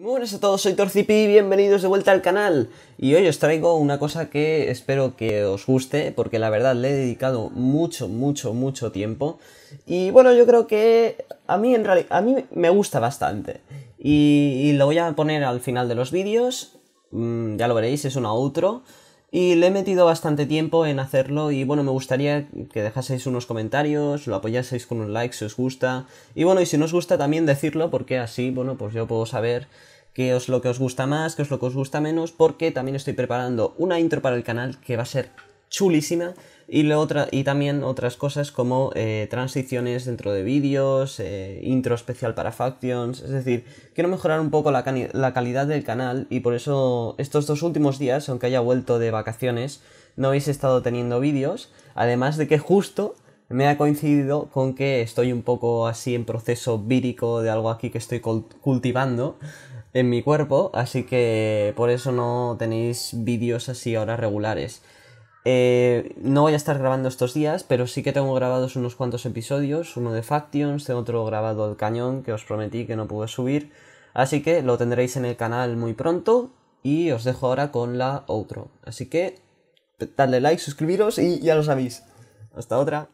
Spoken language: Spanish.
Muy buenas a todos, soy Torcipi, bienvenidos de vuelta al canal Y hoy os traigo una cosa que espero que os guste Porque la verdad le he dedicado mucho, mucho, mucho tiempo Y bueno, yo creo que a mí, en realidad, a mí me gusta bastante y, lo voy a poner al final de los vídeos mm, Ya lo veréis, es una otro y le he metido bastante tiempo en hacerlo y bueno, me gustaría que dejaseis unos comentarios, lo apoyaseis con un like si os gusta. Y bueno, y si no os gusta también decirlo porque así, bueno, pues yo puedo saber qué es lo que os gusta más, qué es lo que os gusta menos, porque también estoy preparando una intro para el canal que va a ser chulísima y, otra, y también otras cosas como eh, transiciones dentro de vídeos, eh, intro especial para Factions, es decir, quiero mejorar un poco la, la calidad del canal y por eso estos dos últimos días, aunque haya vuelto de vacaciones, no habéis estado teniendo vídeos, además de que justo me ha coincidido con que estoy un poco así en proceso vírico de algo aquí que estoy cultivando en mi cuerpo, así que por eso no tenéis vídeos así ahora regulares. Eh, no voy a estar grabando estos días, pero sí que tengo grabados unos cuantos episodios, uno de Factions, tengo otro grabado al cañón que os prometí que no pude subir, así que lo tendréis en el canal muy pronto y os dejo ahora con la otro. Así que dadle like, suscribiros y ya lo sabéis. Hasta otra.